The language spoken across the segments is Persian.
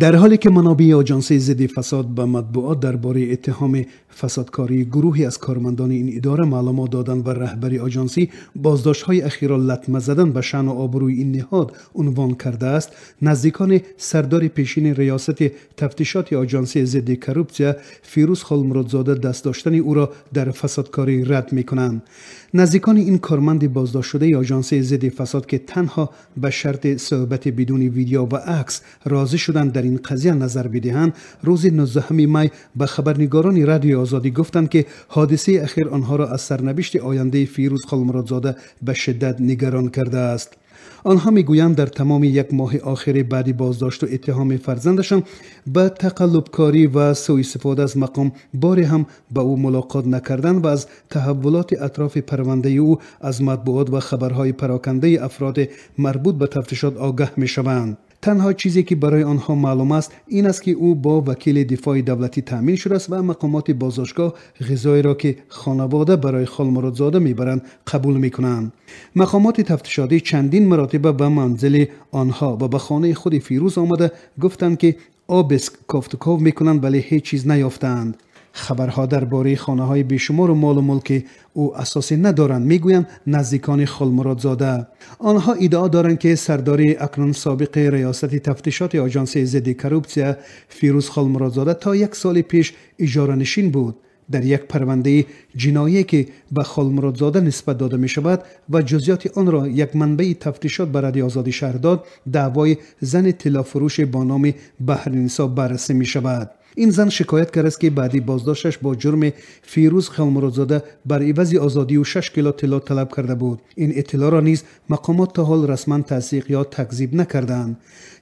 در حالی که منابع آژانس زدی فساد به مطبوعات درباره اتهام فسادکاری گروهی از کارمندان این اداره معلومات دادن و رهبری آژانسی های اخیر را لطمه زدن به شأن و آبروی این نهاد عنوان کرده است نزدیکان سردار پیشین ریاست تفتیشات آژانس ضد کروپسیا فیروز خالمرادزاده دست داشتن او را در فسادکاری رد می کنند، نزدیکان این کارمند بازداشت شده آژانس ضد فساد که تنها به شرط صحبت بدون ویدیو و عکس راضی شدند در این قضیه نظر بدهند روز 19 مای به خبرنگاران رادیو آزادی گفتند که حادثه اخیر آنها را از سرنوشت آینده فیروز خالمرادزاده به شدت نگران کرده است آنها میگویند در تمام یک ماه آخر بعدی بازداشت و اتهام فرزندشان به تقلب کاری و سوء استفاده از مقام بار هم به او ملاقات نکردن و از تحولات اطراف پرونده او از مطبوعات و خبرهای پراکنده افراد مربوط به تفتیشات می شوند. تنها چیزی که برای آنها معلوم است این است که او با وکیل دفاع دولتی تامین شده است و مقامات بازداشتگاه غذایی را که خانواده برای زاده میبرند قبول میکنند مقامات تفتیشاتی چندین مراتبه به منزل آنها و به خانه خود فیروز آمده گفتند که آبسک کافتکاو میکنند ولی هیچ چیز نیافتند خبرها در باره خانه های بیشمار و مال و ملکی او اساسی ندارند میگویند نزدیکان خلمرادزاده زاده آنها ادعا دارند که سرداری اکنون سابق ریاست تفتیشات آژانس ضد کروپسیا فیروز خلمرادزاده زاده تا یک سال پیش اجاره نشین بود در یک پرونده جنایی که به خلمرادزاده زاده نسبت داده می شود و جزیات آن را یک منبع تفتیشات بر آزادی شهر داد دعوای زن تلافروش با نام بررسی می شود این زن شکایت کرده است که بعدی بازداشتش با جرم فیروز خلمرادزاده بر عوض آزادی و 6 کیلو طلا طلب کرده بود این اطلاع را نیز مقامات تا حال رسما تصدیق یا تکذیب نکردند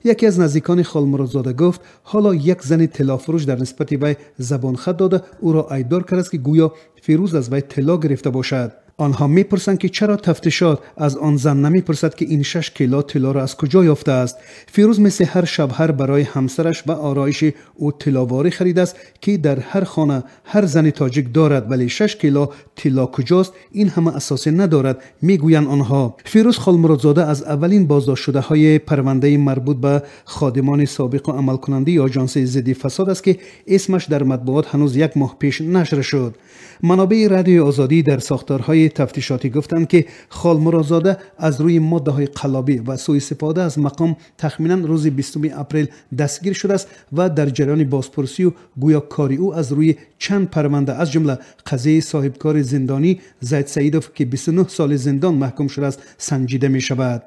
یکی از نزدیکان خلمرادزاده گفت حالا یک زن فروش در نسبت وی زبان خط داده او را ایدار کرده است که گویا فیروز از وی طلا گرفته باشد آنها میپرسند که چرا تفتیشات از آن زن نمیپرسد که این شش کیلا طلا را از کجا یافته است فیروز مثل هر شب هر برای همسرش و آرایش او تلاواری خریده است که در هر خانه هر زن تاجیک دارد ولی شش کیلا طلا کجاست این همه اساسی ندارد میگویند آنها فیروز خالمرادزاده از اولین بازداشت شده های پرونده مربوط به خادمان سابق و عمل کننده آژانس زدی فساد است که اسمش در مطبوعات هنوز یک ماه پیش نشر شد منابع رادیو آزادی در ساختارهای تفتیشاتی گفتند که خال مرازاده از روی ماده های قلابی و سوی استفاده از مقام تخمینا روز 20 اپریل دستگیر شده است و در جریان بازپرسی و گویا او از روی چند پرونده از جمله قضیه صاحبکار زندانی زید سیدوف که 29 سال زندان محکوم شده است سنجیده می شود